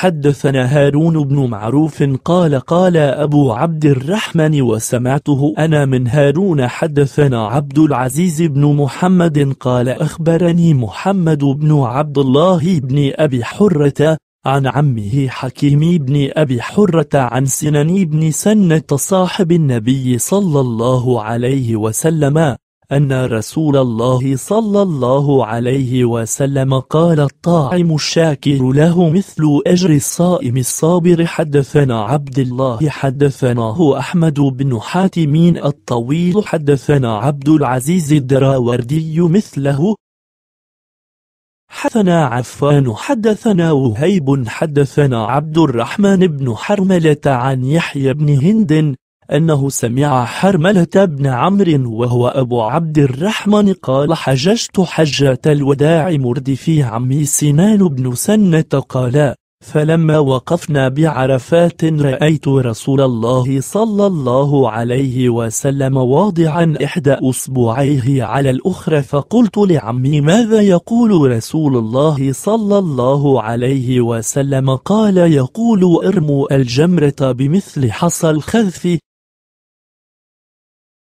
حدثنا هارون بن معروف قال قال أبو عبد الرحمن وسمعته أنا من هارون حدثنا عبد العزيز بن محمد قال أخبرني محمد بن عبد الله بن أبي حرة عن عمه حكيم بن أبي حرة عن سنن بن سنة صاحب النبي صلى الله عليه وسلم أن رسول الله صلى الله عليه وسلم قال الطاعم الشاكر له مثل أجر الصائم الصابر حدثنا عبد الله حدثناه أحمد بن حاتمين الطويل حدثنا عبد العزيز الدراوردي مثله حدثنا عفان حدثنا وهيب حدثنا عبد الرحمن بن حرملة عن يحيى بن هند أنه سمع حرملة بن عمرو وهو أبو عبد الرحمن قال حججت حجة الوداع مردفي عمي سنان بن سنة قال فلما وقفنا بعرفات رأيت رسول الله صلى الله عليه وسلم واضعا إحدى أصبعيه على الأخرى فقلت لعمي ماذا يقول رسول الله صلى الله عليه وسلم قال يقول ارموا الجمرة بمثل حصى الخذف